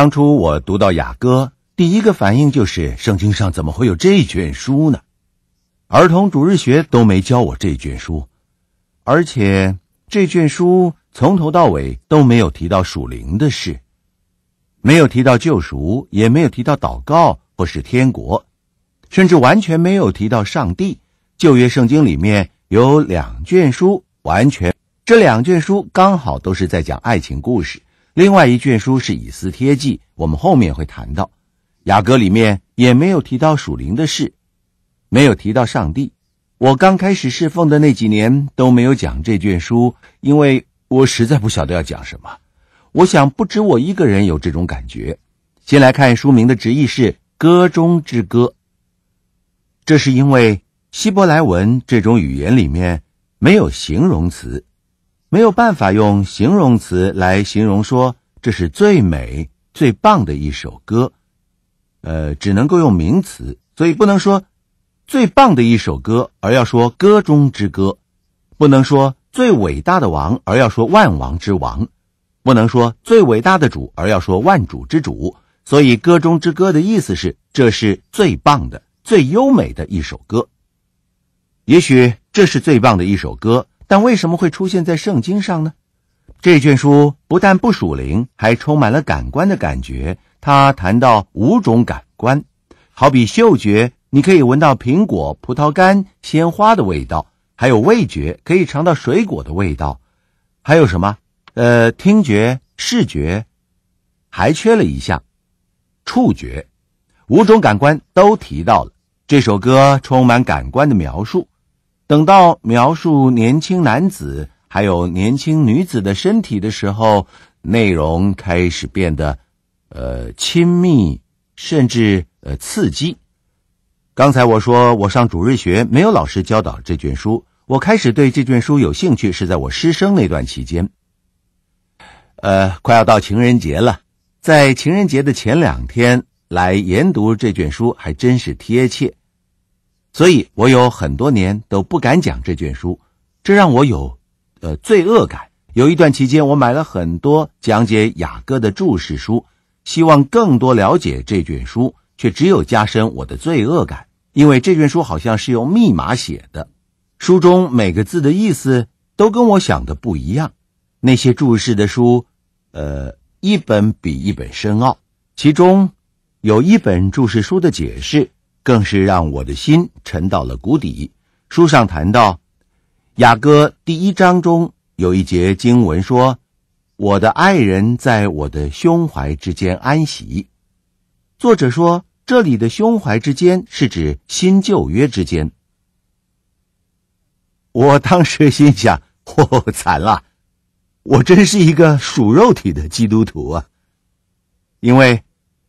当初我读到雅歌，第一个反应就是：圣经上怎么会有这卷书呢？儿童主日学都没教我这卷书，而且这卷书从头到尾都没有提到属灵的事，没有提到救赎，也没有提到祷告或是天国，甚至完全没有提到上帝。旧约圣经里面有两卷书，完全这两卷书刚好都是在讲爱情故事。另外一卷书是《以斯帖记》，我们后面会谈到。雅各里面也没有提到属灵的事，没有提到上帝。我刚开始侍奉的那几年都没有讲这卷书，因为我实在不晓得要讲什么。我想不止我一个人有这种感觉。先来看书名的直译是“歌中之歌”。这是因为希伯来文这种语言里面没有形容词。没有办法用形容词来形容，说这是最美、最棒的一首歌，呃，只能够用名词，所以不能说最棒的一首歌，而要说歌中之歌；不能说最伟大的王，而要说万王之王；不能说最伟大的主，而要说万主之主。所以，歌中之歌的意思是，这是最棒的、最优美的一首歌。也许这是最棒的一首歌。但为什么会出现在圣经上呢？这卷书不但不属灵，还充满了感官的感觉。它谈到五种感官，好比嗅觉，你可以闻到苹果、葡萄干、鲜花的味道；还有味觉，可以尝到水果的味道。还有什么？呃，听觉、视觉，还缺了一项，触觉。五种感官都提到了。这首歌充满感官的描述。等到描述年轻男子还有年轻女子的身体的时候，内容开始变得，呃，亲密，甚至呃刺激。刚才我说我上主日学没有老师教导这卷书，我开始对这卷书有兴趣是在我师生那段期间。呃，快要到情人节了，在情人节的前两天来研读这卷书还真是贴切。所以，我有很多年都不敢讲这卷书，这让我有，呃，罪恶感。有一段期间，我买了很多讲解雅歌的注释书，希望更多了解这卷书，却只有加深我的罪恶感。因为这卷书好像是用密码写的，书中每个字的意思都跟我想的不一样。那些注释的书，呃，一本比一本深奥。其中，有一本注释书的解释。更是让我的心沉到了谷底。书上谈到《雅歌》第一章中有一节经文说：“我的爱人在我的胸怀之间安息。”作者说这里的“胸怀之间”是指新旧约之间。我当时心想：“嚯，惨了，我真是一个属肉体的基督徒啊！”因为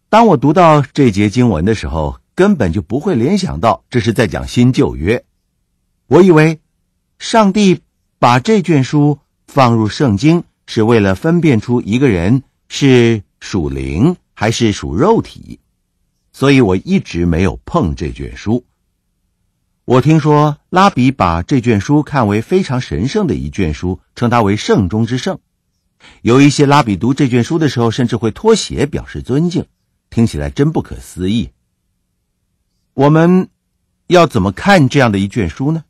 当我读到这节经文的时候，根本就不会联想到这是在讲新旧约。我以为，上帝把这卷书放入圣经是为了分辨出一个人是属灵还是属肉体，所以我一直没有碰这卷书。我听说拉比把这卷书看为非常神圣的一卷书，称它为圣中之圣。有一些拉比读这卷书的时候，甚至会脱鞋表示尊敬，听起来真不可思议。我们要怎么看这样的一卷书呢？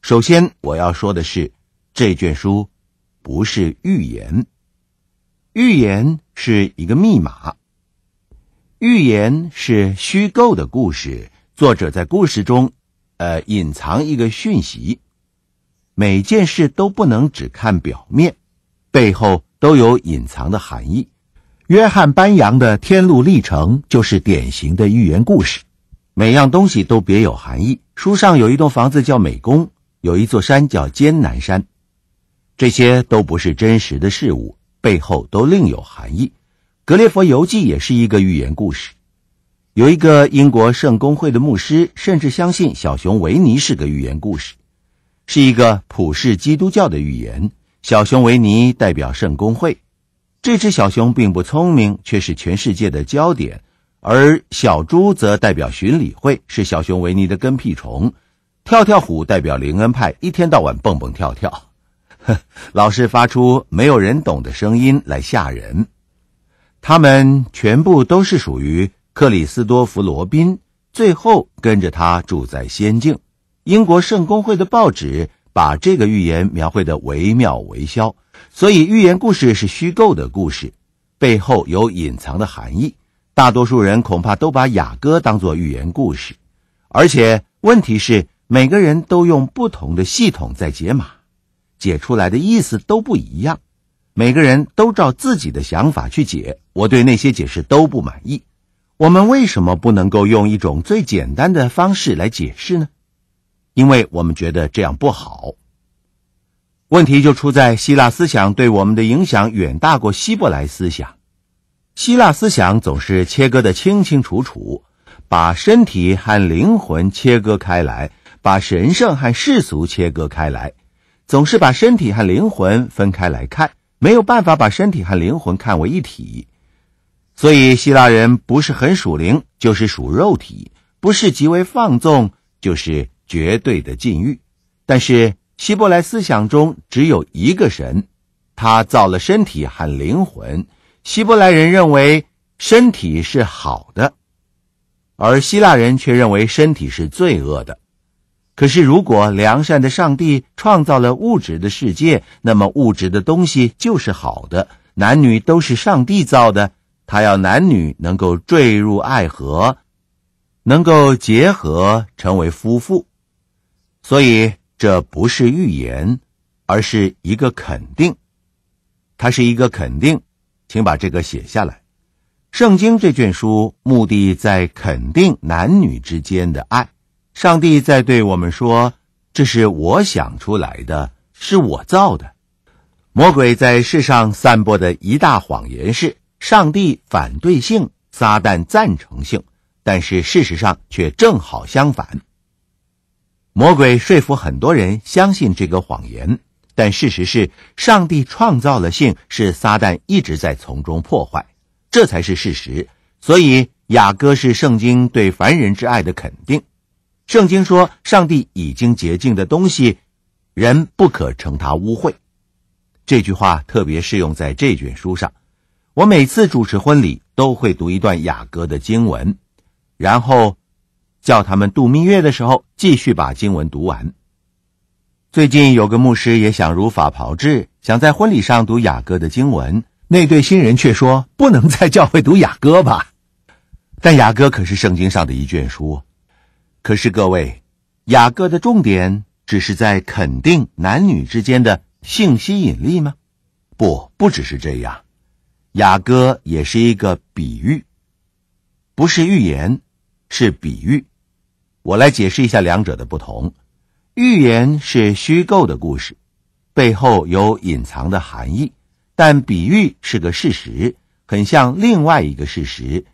首先，我要说的是，这卷书不是预言，预言是一个密码，预言是虚构的故事，作者在故事中，呃，隐藏一个讯息。每件事都不能只看表面，背后都有隐藏的含义。约翰·班扬的《天路历程》就是典型的寓言故事。每样东西都别有含义。书上有一栋房子叫美宫，有一座山叫艰难山，这些都不是真实的事物，背后都另有含义。《格列佛游记》也是一个寓言故事。有一个英国圣公会的牧师甚至相信小熊维尼是个寓言故事，是一个普世基督教的寓言。小熊维尼代表圣公会，这只小熊并不聪明，却是全世界的焦点。而小猪则代表巡礼会，是小熊维尼的跟屁虫；跳跳虎代表林恩派，一天到晚蹦蹦跳跳，老是发出没有人懂的声音来吓人。他们全部都是属于克里斯多夫·罗宾，最后跟着他住在仙境。英国圣公会的报纸把这个寓言描绘的惟妙惟肖，所以寓言故事是虚构的故事，背后有隐藏的含义。大多数人恐怕都把雅歌当作寓言故事，而且问题是每个人都用不同的系统在解码，解出来的意思都不一样。每个人都照自己的想法去解，我对那些解释都不满意。我们为什么不能够用一种最简单的方式来解释呢？因为我们觉得这样不好。问题就出在希腊思想对我们的影响远大过希伯来思想。希腊思想总是切割得清清楚楚，把身体和灵魂切割开来，把神圣和世俗切割开来，总是把身体和灵魂分开来看，没有办法把身体和灵魂看为一体。所以希腊人不是很属灵，就是属肉体；不是极为放纵，就是绝对的禁欲。但是希伯来思想中只有一个神，他造了身体和灵魂。希伯来人认为身体是好的，而希腊人却认为身体是罪恶的。可是，如果良善的上帝创造了物质的世界，那么物质的东西就是好的。男女都是上帝造的，他要男女能够坠入爱河，能够结合成为夫妇。所以，这不是预言，而是一个肯定。它是一个肯定。请把这个写下来。圣经这卷书目的在肯定男女之间的爱，上帝在对我们说：“这是我想出来的，是我造的。”魔鬼在世上散播的一大谎言是：上帝反对性，撒旦赞成性。但是事实上却正好相反。魔鬼说服很多人相信这个谎言。但事实是，上帝创造了性，是撒旦一直在从中破坏，这才是事实。所以，《雅歌》是圣经对凡人之爱的肯定。圣经说：“上帝已经洁净的东西，人不可称它污秽。”这句话特别适用在这卷书上。我每次主持婚礼都会读一段《雅歌》的经文，然后叫他们度蜜月的时候继续把经文读完。最近有个牧师也想如法炮制，想在婚礼上读雅歌的经文。那对新人却说：“不能在教会读雅歌吧？”但雅歌可是圣经上的一卷书。可是各位，雅歌的重点只是在肯定男女之间的性吸引力吗？不，不只是这样，雅歌也是一个比喻，不是预言，是比喻。我来解释一下两者的不同。寓言是虚构的故事，背后有隐藏的含义，但比喻是个事实，很像另外一个事实。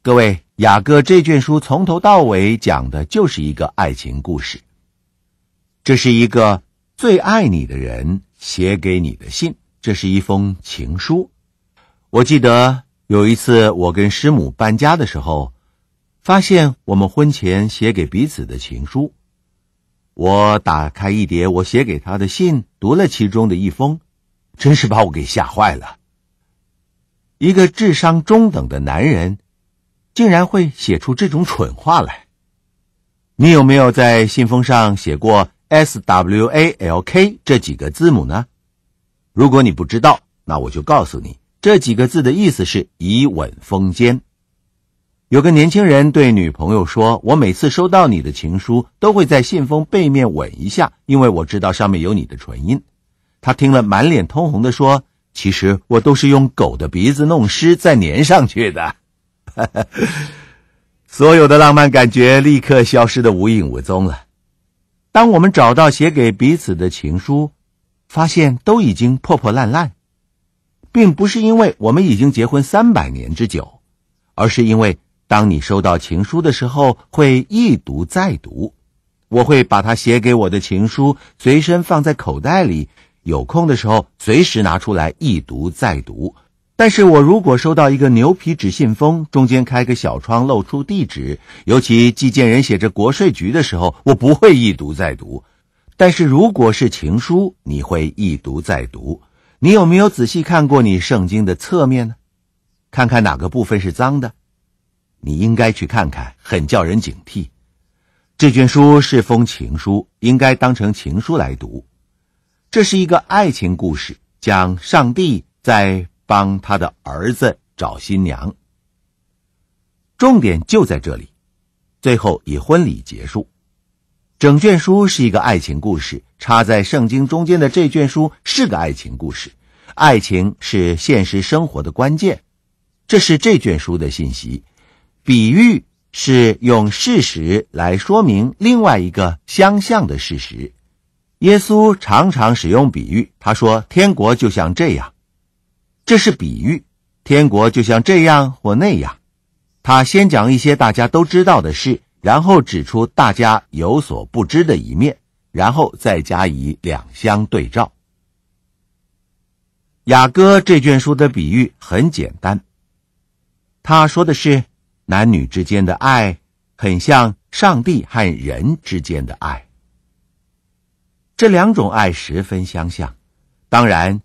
各位，雅各这卷书从头到尾讲的就是一个爱情故事，这是一个最爱你的人写给你的信，这是一封情书。我记得有一次我跟师母搬家的时候，发现我们婚前写给彼此的情书。我打开一叠我写给他的信，读了其中的一封，真是把我给吓坏了。一个智商中等的男人，竟然会写出这种蠢话来。你有没有在信封上写过 S W A L K 这几个字母呢？如果你不知道，那我就告诉你，这几个字的意思是“以吻封缄”。有个年轻人对女朋友说：“我每次收到你的情书，都会在信封背面吻一下，因为我知道上面有你的唇印。”他听了，满脸通红地说：“其实我都是用狗的鼻子弄湿再粘上去的。”所有的浪漫感觉立刻消失的无影无踪了。当我们找到写给彼此的情书，发现都已经破破烂烂，并不是因为我们已经结婚三百年之久，而是因为。当你收到情书的时候，会一读再读。我会把他写给我的情书随身放在口袋里，有空的时候随时拿出来一读再读。但是我如果收到一个牛皮纸信封，中间开个小窗露出地址，尤其寄件人写着国税局的时候，我不会一读再读。但是如果是情书，你会一读再读。你有没有仔细看过你圣经的侧面呢？看看哪个部分是脏的。你应该去看看，很叫人警惕。这卷书是封情书，应该当成情书来读。这是一个爱情故事，讲上帝在帮他的儿子找新娘。重点就在这里，最后以婚礼结束。整卷书是一个爱情故事，插在圣经中间的这卷书是个爱情故事。爱情是现实生活的关键，这是这卷书的信息。比喻是用事实来说明另外一个相像的事实。耶稣常常使用比喻，他说：“天国就像这样。”这是比喻，天国就像这样或那样。他先讲一些大家都知道的事，然后指出大家有所不知的一面，然后再加以两相对照。雅各这卷书的比喻很简单。他说的是。男女之间的爱很像上帝和人之间的爱，这两种爱十分相像。当然，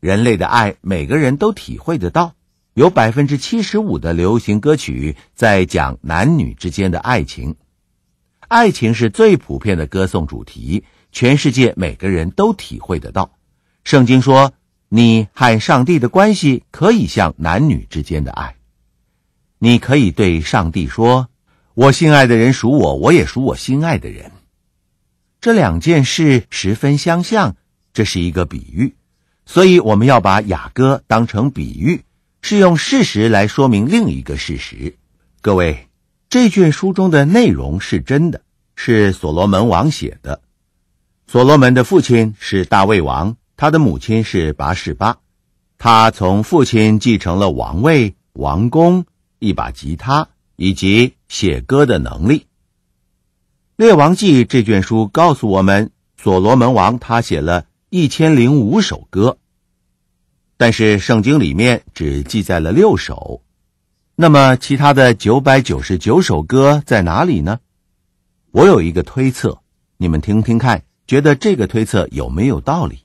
人类的爱每个人都体会得到。有百分之七十五的流行歌曲在讲男女之间的爱情，爱情是最普遍的歌颂主题。全世界每个人都体会得到。圣经说，你和上帝的关系可以像男女之间的爱。你可以对上帝说：“我心爱的人属我，我也属我心爱的人。”这两件事十分相像，这是一个比喻，所以我们要把雅歌当成比喻，是用事实来说明另一个事实。各位，这卷书中的内容是真的，是所罗门王写的。所罗门的父亲是大卫王，他的母亲是拔士巴，他从父亲继承了王位、王宫。一把吉他以及写歌的能力，《列王记》这卷书告诉我们，所罗门王他写了一千零五首歌，但是圣经里面只记载了六首，那么其他的九百九十九首歌在哪里呢？我有一个推测，你们听听看，觉得这个推测有没有道理？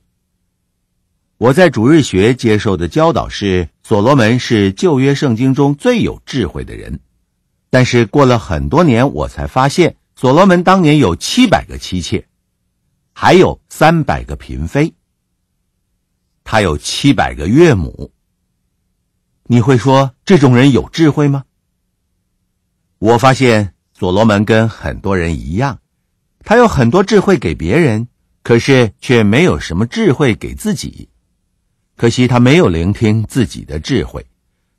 我在主日学接受的教导是。所罗门是旧约圣经中最有智慧的人，但是过了很多年，我才发现，所罗门当年有七百个妻妾，还有三百个嫔妃，他有七百个岳母。你会说这种人有智慧吗？我发现所罗门跟很多人一样，他有很多智慧给别人，可是却没有什么智慧给自己。可惜他没有聆听自己的智慧，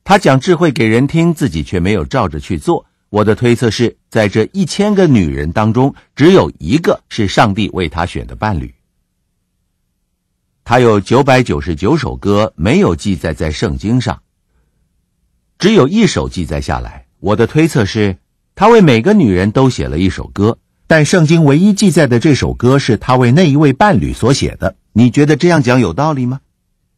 他讲智慧给人听，自己却没有照着去做。我的推测是在这一千个女人当中，只有一个是上帝为他选的伴侣。他有九百九十九首歌没有记载在圣经上，只有一首记载下来。我的推测是他为每个女人都写了一首歌，但圣经唯一记载的这首歌是他为那一位伴侣所写的。你觉得这样讲有道理吗？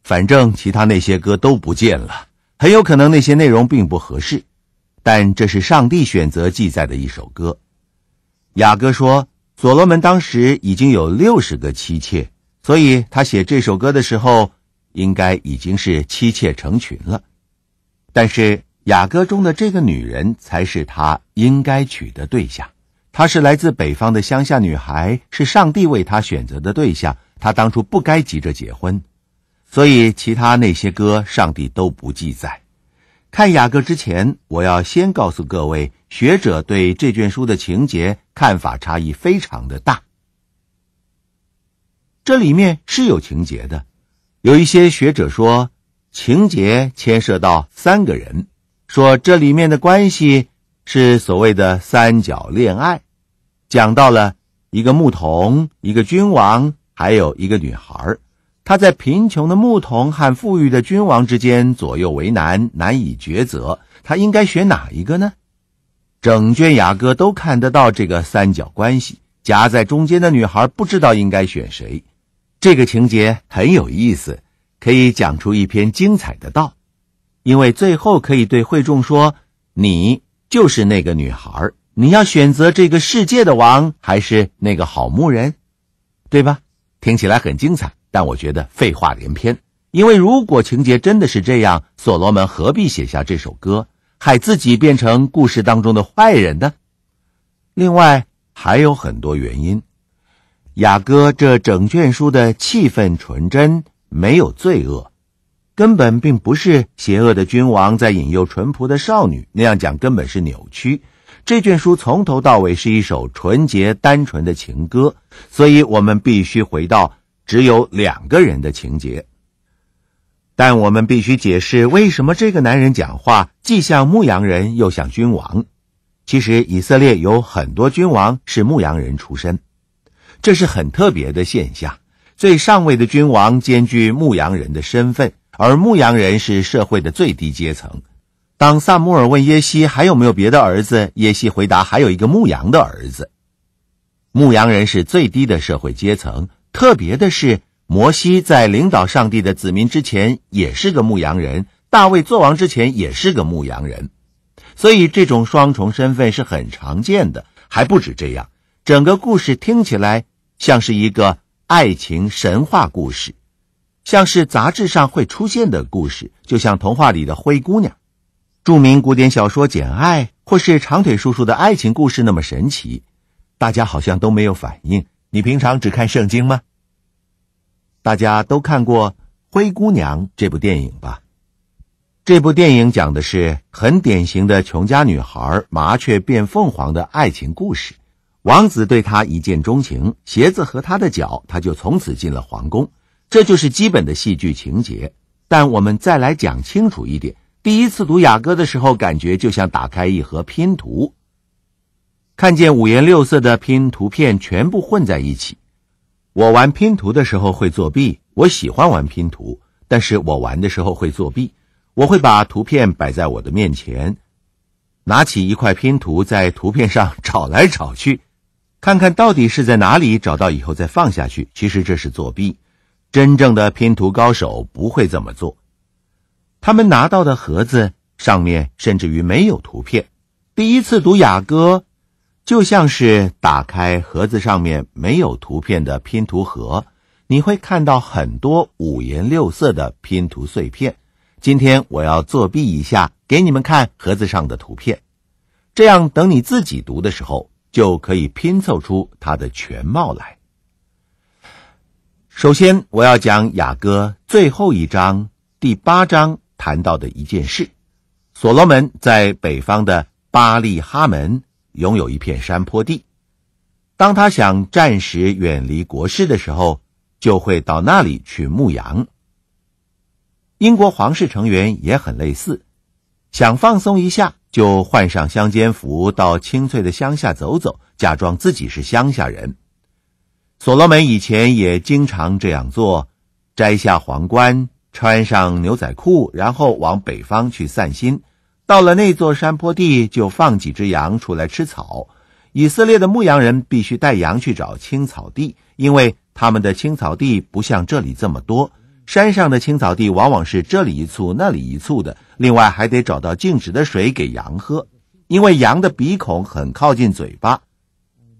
反正其他那些歌都不见了，很有可能那些内容并不合适，但这是上帝选择记载的一首歌。雅歌说，所罗门当时已经有六十个妻妾，所以他写这首歌的时候，应该已经是妻妾成群了。但是雅歌中的这个女人才是他应该娶的对象，她是来自北方的乡下女孩，是上帝为他选择的对象。他当初不该急着结婚。所以，其他那些歌，上帝都不记载。看雅歌之前，我要先告诉各位，学者对这卷书的情节看法差异非常的大。这里面是有情节的，有一些学者说，情节牵涉到三个人，说这里面的关系是所谓的三角恋爱，讲到了一个牧童、一个君王，还有一个女孩他在贫穷的牧童和富裕的君王之间左右为难，难以抉择，他应该选哪一个呢？整卷雅歌都看得到这个三角关系，夹在中间的女孩不知道应该选谁。这个情节很有意思，可以讲出一篇精彩的道，因为最后可以对惠仲说：“你就是那个女孩，你要选择这个世界的王还是那个好牧人，对吧？”听起来很精彩。但我觉得废话连篇，因为如果情节真的是这样，所罗门何必写下这首歌，害自己变成故事当中的坏人呢？另外还有很多原因，雅歌这整卷书的气氛纯真，没有罪恶，根本并不是邪恶的君王在引诱淳朴的少女。那样讲根本是扭曲。这卷书从头到尾是一首纯洁单纯的情歌，所以我们必须回到。只有两个人的情节，但我们必须解释为什么这个男人讲话既像牧羊人又像君王。其实以色列有很多君王是牧羊人出身，这是很特别的现象。最上位的君王兼具牧羊人的身份，而牧羊人是社会的最低阶层。当萨母尔问耶西还有没有别的儿子，耶西回答还有一个牧羊的儿子。牧羊人是最低的社会阶层。特别的是，摩西在领导上帝的子民之前也是个牧羊人；大卫做王之前也是个牧羊人，所以这种双重身份是很常见的。还不止这样，整个故事听起来像是一个爱情神话故事，像是杂志上会出现的故事，就像童话里的灰姑娘、著名古典小说《简爱》或是长腿叔叔的爱情故事那么神奇。大家好像都没有反应。你平常只看圣经吗？大家都看过《灰姑娘》这部电影吧？这部电影讲的是很典型的穷家女孩麻雀变凤凰的爱情故事。王子对她一见钟情，鞋子和她的脚，她就从此进了皇宫。这就是基本的戏剧情节。但我们再来讲清楚一点：第一次读雅歌的时候，感觉就像打开一盒拼图。看见五颜六色的拼图片全部混在一起，我玩拼图的时候会作弊。我喜欢玩拼图，但是我玩的时候会作弊。我会把图片摆在我的面前，拿起一块拼图，在图片上找来找去，看看到底是在哪里找到以后再放下去。其实这是作弊。真正的拼图高手不会这么做，他们拿到的盒子上面甚至于没有图片。第一次读雅歌。就像是打开盒子上面没有图片的拼图盒，你会看到很多五颜六色的拼图碎片。今天我要作弊一下，给你们看盒子上的图片，这样等你自己读的时候，就可以拼凑出它的全貌来。首先，我要讲雅歌最后一章第八章谈到的一件事：所罗门在北方的巴利哈门。拥有一片山坡地，当他想暂时远离国事的时候，就会到那里去牧羊。英国皇室成员也很类似，想放松一下就换上乡间服，到清脆的乡下走走，假装自己是乡下人。所罗门以前也经常这样做，摘下皇冠，穿上牛仔裤，然后往北方去散心。到了那座山坡地，就放几只羊出来吃草。以色列的牧羊人必须带羊去找青草地，因为他们的青草地不像这里这么多。山上的青草地往往是这里一簇、那里一簇的。另外，还得找到静止的水给羊喝，因为羊的鼻孔很靠近嘴巴。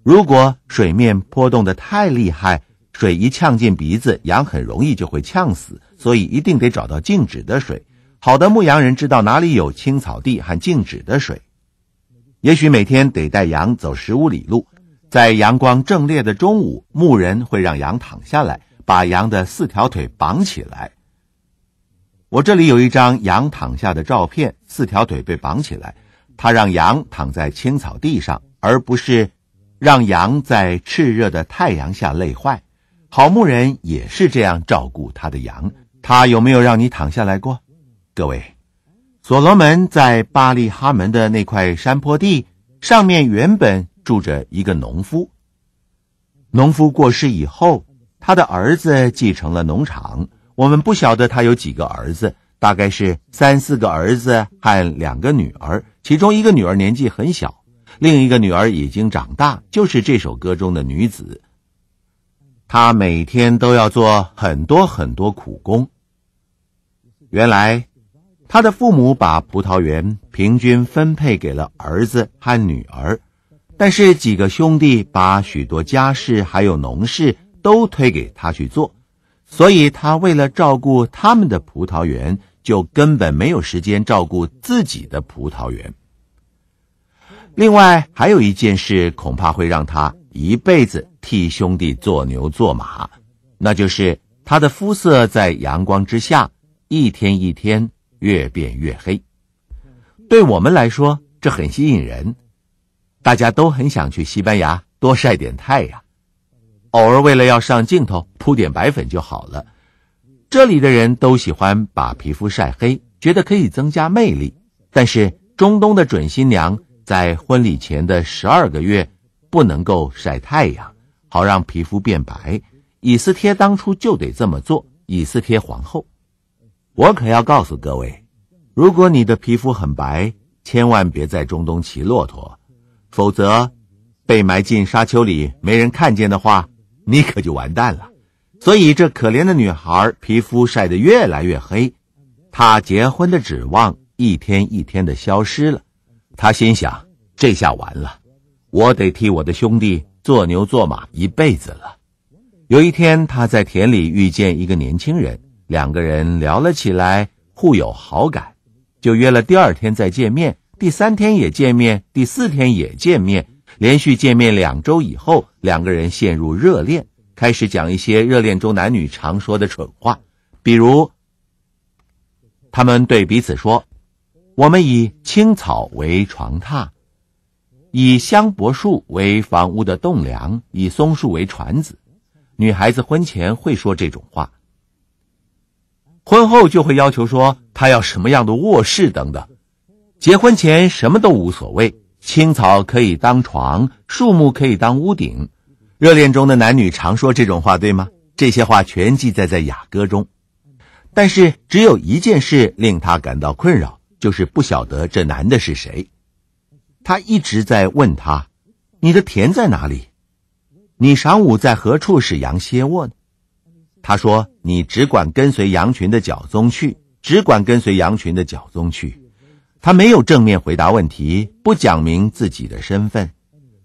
如果水面波动的太厉害，水一呛进鼻子，羊很容易就会呛死。所以，一定得找到静止的水。好的牧羊人知道哪里有青草地和静止的水，也许每天得带羊走十五里路。在阳光正烈的中午，牧人会让羊躺下来，把羊的四条腿绑起来。我这里有一张羊躺下的照片，四条腿被绑起来。他让羊躺在青草地上，而不是让羊在炽热的太阳下累坏。好牧人也是这样照顾他的羊。他有没有让你躺下来过？各位，所罗门在巴利哈门的那块山坡地上面，原本住着一个农夫。农夫过世以后，他的儿子继承了农场。我们不晓得他有几个儿子，大概是三四个儿子和两个女儿。其中一个女儿年纪很小，另一个女儿已经长大，就是这首歌中的女子。她每天都要做很多很多苦工。原来。他的父母把葡萄园平均分配给了儿子和女儿，但是几个兄弟把许多家事还有农事都推给他去做，所以他为了照顾他们的葡萄园，就根本没有时间照顾自己的葡萄园。另外，还有一件事恐怕会让他一辈子替兄弟做牛做马，那就是他的肤色在阳光之下一天一天。越变越黑，对我们来说这很吸引人，大家都很想去西班牙多晒点太阳，偶尔为了要上镜头铺点白粉就好了。这里的人都喜欢把皮肤晒黑，觉得可以增加魅力。但是中东的准新娘在婚礼前的十二个月不能够晒太阳，好让皮肤变白。以斯帖当初就得这么做，以斯帖皇后。我可要告诉各位，如果你的皮肤很白，千万别在中东骑骆驼，否则被埋进沙丘里没人看见的话，你可就完蛋了。所以这可怜的女孩皮肤晒得越来越黑，她结婚的指望一天一天的消失了。她心想：这下完了，我得替我的兄弟做牛做马一辈子了。有一天，她在田里遇见一个年轻人。两个人聊了起来，互有好感，就约了第二天再见面，第三天也见面，第四天也见面，连续见面两周以后，两个人陷入热恋，开始讲一些热恋中男女常说的蠢话，比如，他们对彼此说：“我们以青草为床榻，以香柏树为房屋的栋梁，以松树为船子。”女孩子婚前会说这种话。婚后就会要求说他要什么样的卧室等等，结婚前什么都无所谓，青草可以当床，树木可以当屋顶。热恋中的男女常说这种话，对吗？这些话全记载在雅歌中。但是只有一件事令他感到困扰，就是不晓得这男的是谁。他一直在问他：“你的田在哪里？你晌午在何处使羊歇卧呢？”他说：“你只管跟随羊群的脚踪去，只管跟随羊群的脚踪去。”他没有正面回答问题，不讲明自己的身份。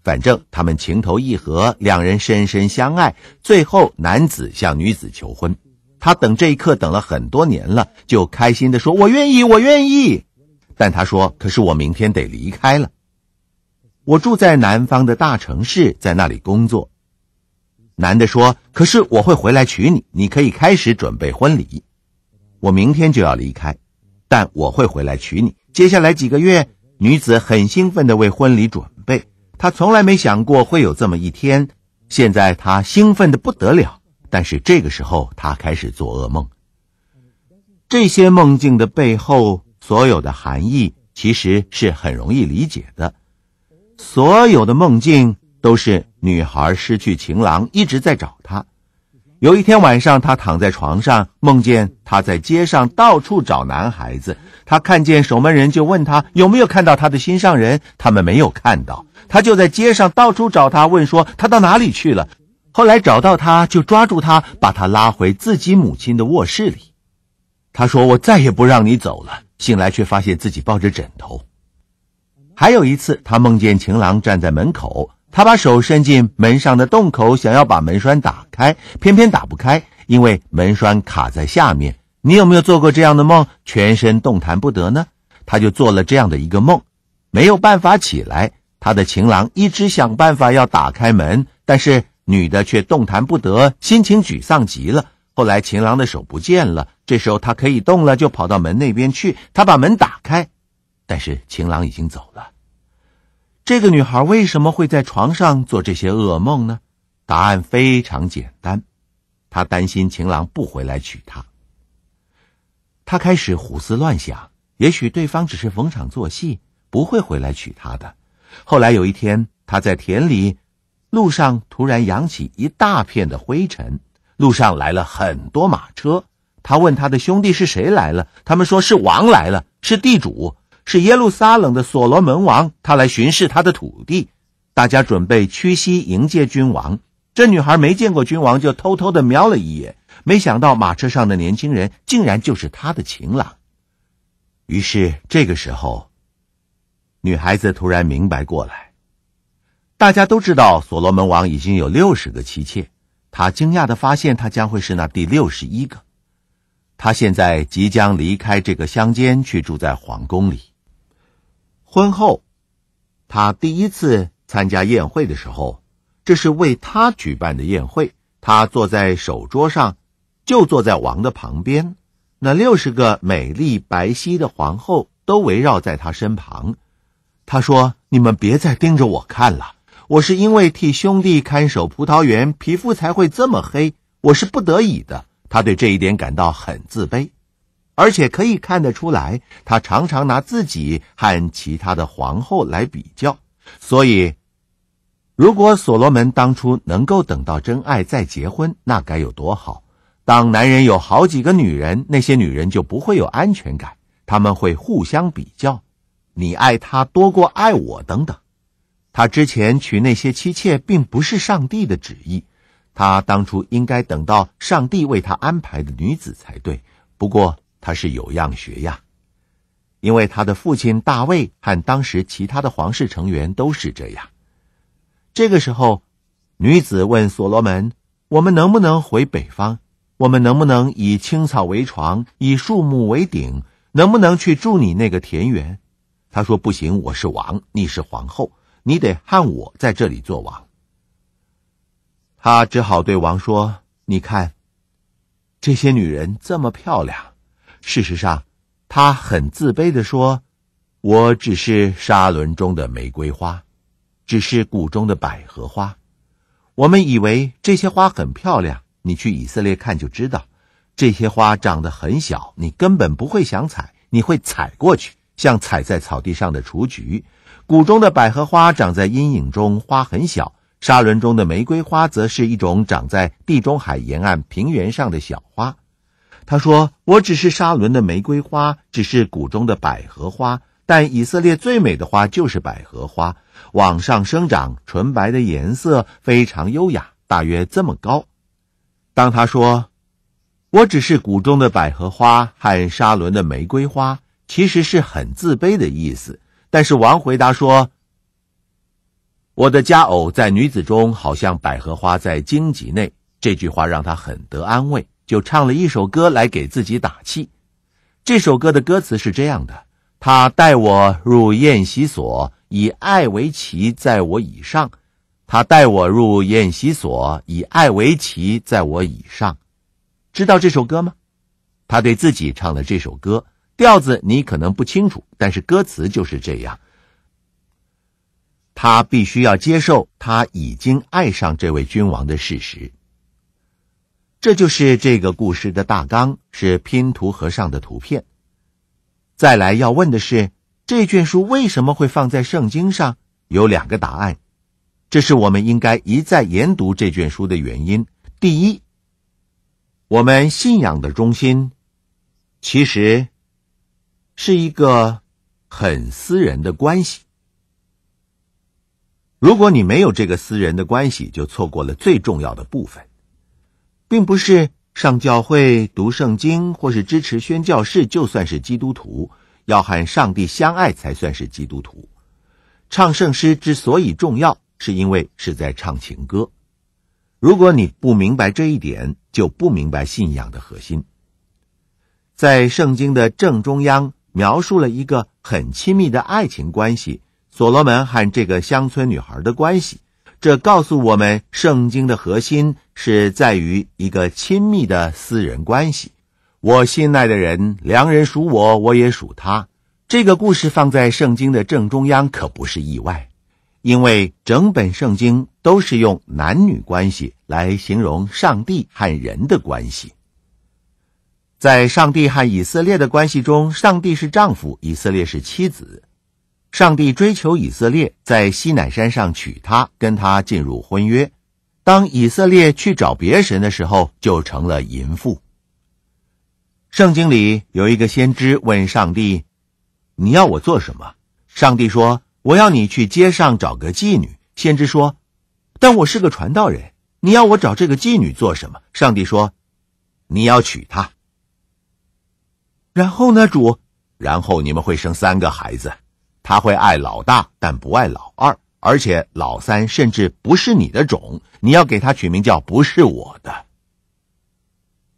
反正他们情投意合，两人深深相爱。最后，男子向女子求婚。他等这一刻等了很多年了，就开心地说：“我愿意，我愿意。”但他说：“可是我明天得离开了，我住在南方的大城市，在那里工作。”男的说：“可是我会回来娶你，你可以开始准备婚礼。我明天就要离开，但我会回来娶你。”接下来几个月，女子很兴奋的为婚礼准备。她从来没想过会有这么一天，现在她兴奋的不得了。但是这个时候，她开始做噩梦。这些梦境的背后，所有的含义其实是很容易理解的。所有的梦境都是。女孩失去情郎，一直在找他。有一天晚上，他躺在床上，梦见他在街上到处找男孩子。他看见守门人，就问他有没有看到他的心上人。他们没有看到，他就在街上到处找他，问说他到哪里去了。后来找到他，就抓住他，把他拉回自己母亲的卧室里。他说：“我再也不让你走了。”醒来却发现自己抱着枕头。还有一次，他梦见情郎站在门口。他把手伸进门上的洞口，想要把门栓打开，偏偏打不开，因为门栓卡在下面。你有没有做过这样的梦，全身动弹不得呢？他就做了这样的一个梦，没有办法起来。他的情郎一直想办法要打开门，但是女的却动弹不得，心情沮丧极了。后来情郎的手不见了，这时候他可以动了，就跑到门那边去，他把门打开，但是情郎已经走了。这个女孩为什么会在床上做这些噩梦呢？答案非常简单，她担心情郎不回来娶她。她开始胡思乱想，也许对方只是逢场作戏，不会回来娶她的。后来有一天，她在田里、路上突然扬起一大片的灰尘，路上来了很多马车。她问她的兄弟是谁来了，他们说是王来了，是地主。是耶路撒冷的所罗门王，他来巡视他的土地，大家准备屈膝迎接君王。这女孩没见过君王，就偷偷的瞄了一眼，没想到马车上的年轻人竟然就是她的情郎。于是这个时候，女孩子突然明白过来，大家都知道所罗门王已经有六十个妻妾，她惊讶的发现他将会是那第六十一个。她现在即将离开这个乡间，去住在皇宫里。婚后，他第一次参加宴会的时候，这是为他举办的宴会。他坐在首桌上，就坐在王的旁边。那六十个美丽白皙的皇后都围绕在他身旁。他说：“你们别再盯着我看了，我是因为替兄弟看守葡萄园，皮肤才会这么黑。我是不得已的。”他对这一点感到很自卑。而且可以看得出来，他常常拿自己和其他的皇后来比较。所以，如果所罗门当初能够等到真爱再结婚，那该有多好！当男人有好几个女人，那些女人就不会有安全感，他们会互相比较：“你爱他多过爱我。”等等。他之前娶那些妻妾并不是上帝的旨意，他当初应该等到上帝为他安排的女子才对。不过，他是有样学样，因为他的父亲大卫和当时其他的皇室成员都是这样。这个时候，女子问所罗门：“我们能不能回北方？我们能不能以青草为床，以树木为顶？能不能去住你那个田园？”他说：“不行，我是王，你是皇后，你得和我在这里做王。”他只好对王说：“你看，这些女人这么漂亮。”事实上，他很自卑地说：“我只是沙轮中的玫瑰花，只是谷中的百合花。我们以为这些花很漂亮，你去以色列看就知道。这些花长得很小，你根本不会想采，你会踩过去，像踩在草地上的雏菊。谷中的百合花长在阴影中，花很小；沙轮中的玫瑰花则是一种长在地中海沿岸平原上的小花。”他说：“我只是沙伦的玫瑰花，只是谷中的百合花。但以色列最美的花就是百合花，往上生长，纯白的颜色非常优雅，大约这么高。”当他说：“我只是谷中的百合花和沙伦的玫瑰花”，其实是很自卑的意思。但是王回答说：“我的佳偶在女子中，好像百合花在荆棘内。”这句话让他很得安慰。就唱了一首歌来给自己打气。这首歌的歌词是这样的：“他带我入宴席所，以爱为旗，在我以上；他带我入宴席所，以爱为旗，在我以上。”知道这首歌吗？他对自己唱了这首歌，调子你可能不清楚，但是歌词就是这样。他必须要接受他已经爱上这位君王的事实。这就是这个故事的大纲，是拼图盒上的图片。再来要问的是，这卷书为什么会放在圣经上？有两个答案，这是我们应该一再研读这卷书的原因。第一，我们信仰的中心其实是一个很私人的关系。如果你没有这个私人的关系，就错过了最重要的部分。并不是上教会读圣经，或是支持宣教士，就算是基督徒，要和上帝相爱才算是基督徒。唱圣诗之所以重要，是因为是在唱情歌。如果你不明白这一点，就不明白信仰的核心。在圣经的正中央，描述了一个很亲密的爱情关系——所罗门和这个乡村女孩的关系。这告诉我们，圣经的核心是在于一个亲密的私人关系。我信赖的人，良人属我，我也属他。这个故事放在圣经的正中央可不是意外，因为整本圣经都是用男女关系来形容上帝和人的关系。在上帝和以色列的关系中，上帝是丈夫，以色列是妻子。上帝追求以色列，在西乃山上娶她，跟她进入婚约。当以色列去找别神的时候，就成了淫妇。圣经里有一个先知问上帝：“你要我做什么？”上帝说：“我要你去街上找个妓女。”先知说：“但我是个传道人，你要我找这个妓女做什么？”上帝说：“你要娶她。”然后呢，主？然后你们会生三个孩子。他会爱老大，但不爱老二，而且老三甚至不是你的种。你要给他取名叫“不是我的”。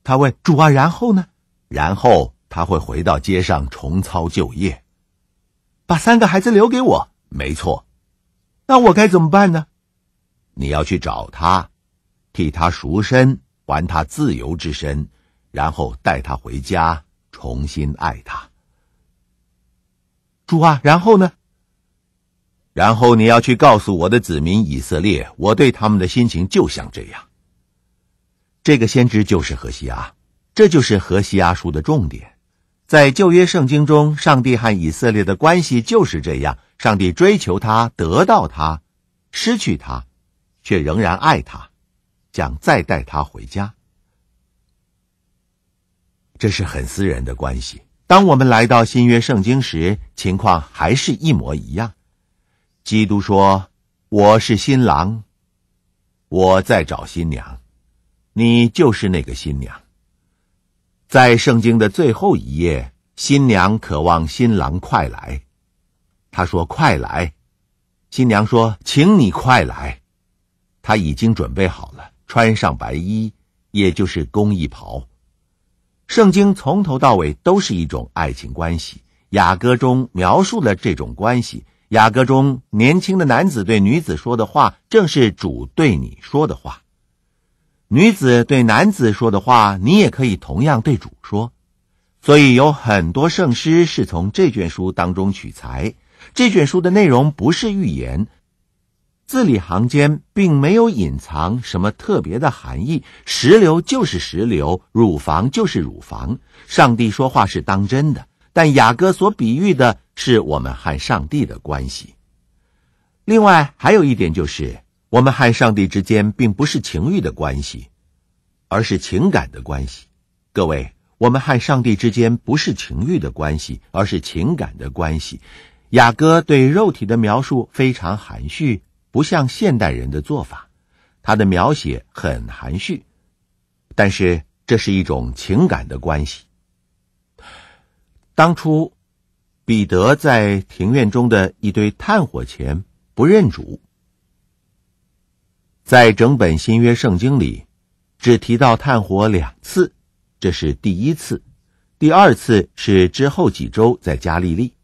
他问主啊，然后呢？然后他会回到街上重操旧业，把三个孩子留给我。没错，那我该怎么办呢？你要去找他，替他赎身，还他自由之身，然后带他回家，重新爱他。主啊，然后呢？然后你要去告诉我的子民以色列，我对他们的心情就像这样。这个先知就是何西阿，这就是何西阿书的重点。在旧约圣经中，上帝和以色列的关系就是这样：上帝追求他，得到他，失去他，却仍然爱他，想再带他回家。这是很私人的关系。当我们来到新约圣经时，情况还是一模一样。基督说：“我是新郎，我在找新娘，你就是那个新娘。”在圣经的最后一页，新娘渴望新郎快来，她说：“快来！”新娘说：“请你快来！”她已经准备好了，穿上白衣，也就是公义袍。圣经从头到尾都是一种爱情关系。雅歌中描述了这种关系。雅歌中年轻的男子对女子说的话，正是主对你说的话。女子对男子说的话，你也可以同样对主说。所以有很多圣诗是从这卷书当中取材。这卷书的内容不是预言。字里行间并没有隐藏什么特别的含义，石榴就是石榴，乳房就是乳房。上帝说话是当真的，但雅各所比喻的是我们和上帝的关系。另外还有一点就是，我们和上帝之间并不是情欲的关系，而是情感的关系。各位，我们和上帝之间不是情欲的关系，而是情感的关系。雅各对肉体的描述非常含蓄。不像现代人的做法，他的描写很含蓄，但是这是一种情感的关系。当初，彼得在庭院中的一堆炭火前不认主。在整本新约圣经里，只提到炭火两次，这是第一次，第二次是之后几周在加利利，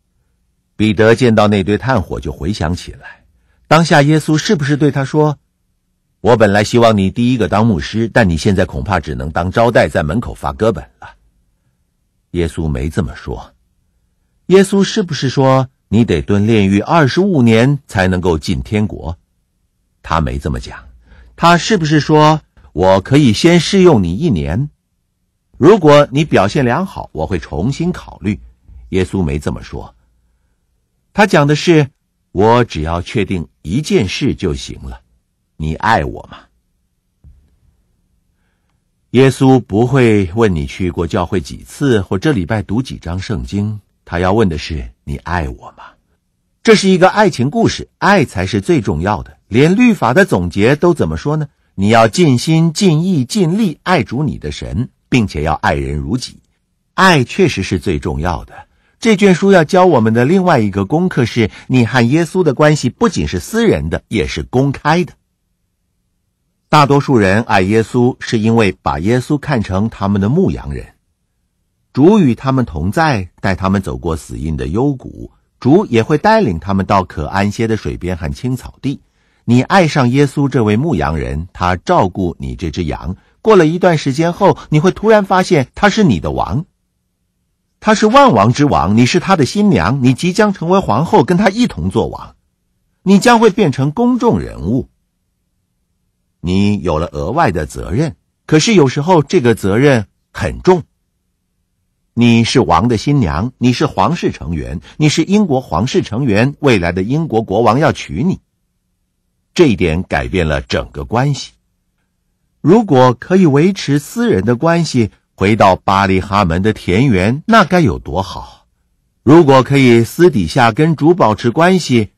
彼得见到那堆炭火就回想起来。当下耶稣是不是对他说：“我本来希望你第一个当牧师，但你现在恐怕只能当招待，在门口发哥本了。”耶稣没这么说。耶稣是不是说：“你得蹲炼狱二十五年才能够进天国？”他没这么讲。他是不是说：“我可以先试用你一年，如果你表现良好，我会重新考虑。”耶稣没这么说。他讲的是：“我只要确定。”一件事就行了，你爱我吗？耶稣不会问你去过教会几次或这礼拜读几章圣经，他要问的是你爱我吗？这是一个爱情故事，爱才是最重要的。连律法的总结都怎么说呢？你要尽心、尽意、尽力爱主你的神，并且要爱人如己。爱确实是最重要的。这卷书要教我们的另外一个功课是：你和耶稣的关系不仅是私人的，也是公开的。大多数人爱耶稣是因为把耶稣看成他们的牧羊人，主与他们同在，带他们走过死荫的幽谷，主也会带领他们到可安歇的水边和青草地。你爱上耶稣这位牧羊人，他照顾你这只羊。过了一段时间后，你会突然发现他是你的王。他是万王之王，你是他的新娘，你即将成为皇后，跟他一同做王，你将会变成公众人物。你有了额外的责任，可是有时候这个责任很重。你是王的新娘，你是皇室成员，你是英国皇室成员，未来的英国国王要娶你，这一点改变了整个关系。如果可以维持私人的关系。回到巴黎哈门的田园，那该有多好！如果可以私底下跟主保持关系，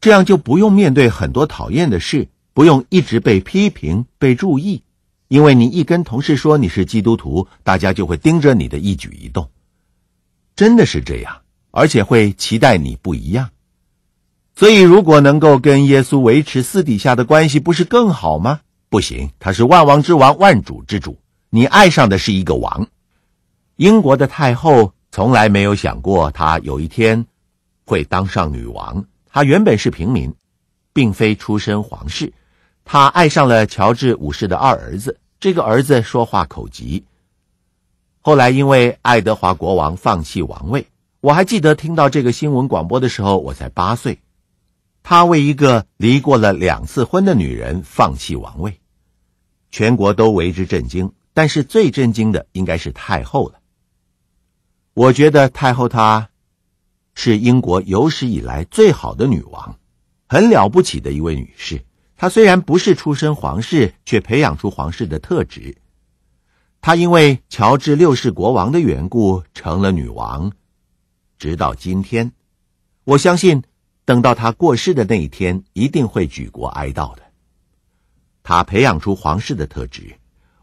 这样就不用面对很多讨厌的事，不用一直被批评、被注意。因为你一跟同事说你是基督徒，大家就会盯着你的一举一动。真的是这样，而且会期待你不一样。所以，如果能够跟耶稣维持私底下的关系，不是更好吗？不行，他是万王之王、万主之主。你爱上的是一个王，英国的太后从来没有想过她有一天会当上女王。她原本是平民，并非出身皇室。她爱上了乔治五世的二儿子，这个儿子说话口疾。后来因为爱德华国王放弃王位，我还记得听到这个新闻广播的时候，我才八岁。他为一个离过了两次婚的女人放弃王位，全国都为之震惊。但是最震惊的应该是太后了。我觉得太后她，是英国有史以来最好的女王，很了不起的一位女士。她虽然不是出身皇室，却培养出皇室的特质。她因为乔治六世国王的缘故成了女王，直到今天。我相信，等到她过世的那一天，一定会举国哀悼的。她培养出皇室的特质。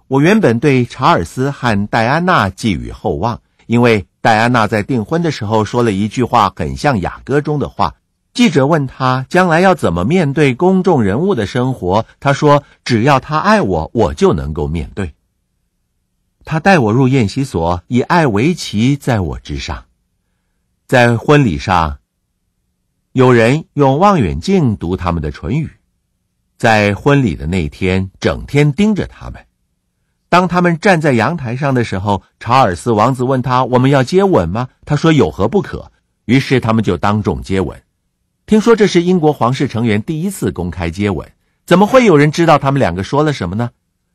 我原本对查尔斯和戴安娜寄予厚望，因为戴安娜在订婚的时候说了一句话，很像《雅歌》中的话。记者问他将来要怎么面对公众人物的生活，他说：“只要他爱我，我就能够面对。”他带我入宴席，所以爱为棋在我之上。在婚礼上，有人用望远镜读他们的唇语，在婚礼的那天，整天盯着他们。当他们站在阳台上的时候，查尔斯王子问他：“我们要接吻吗？”他说：“有何不可？”于是他们就当众接吻。听说这是英国皇室成员第一次公开接吻。怎么会有人知道他们两个说了什么呢？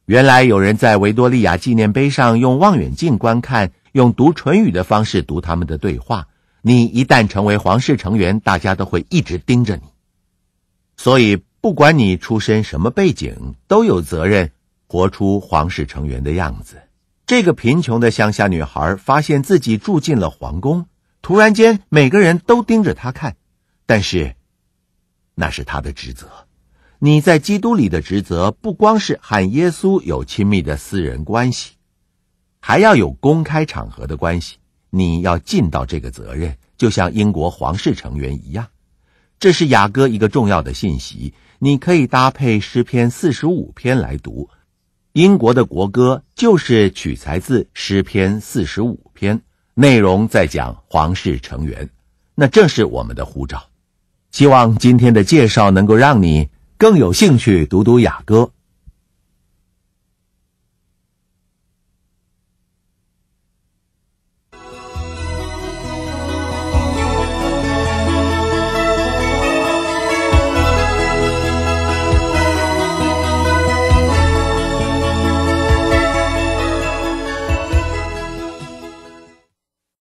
原来有人在维多利亚纪念碑上用望远镜观看，用读唇语的方式读他们的对话。你一旦成为皇室成员，大家都会一直盯着你。所以，不管你出身什么背景，都有责任。活出皇室成员的样子。这个贫穷的乡下女孩发现自己住进了皇宫。突然间，每个人都盯着她看。但是，那是她的职责。你在基督里的职责不光是和耶稣有亲密的私人关系，还要有公开场合的关系。你要尽到这个责任，就像英国皇室成员一样。这是雅各一个重要的信息。你可以搭配诗篇四十五篇来读。英国的国歌就是取材自诗篇四十五篇，内容在讲皇室成员。那正是我们的护照。希望今天的介绍能够让你更有兴趣读读雅歌。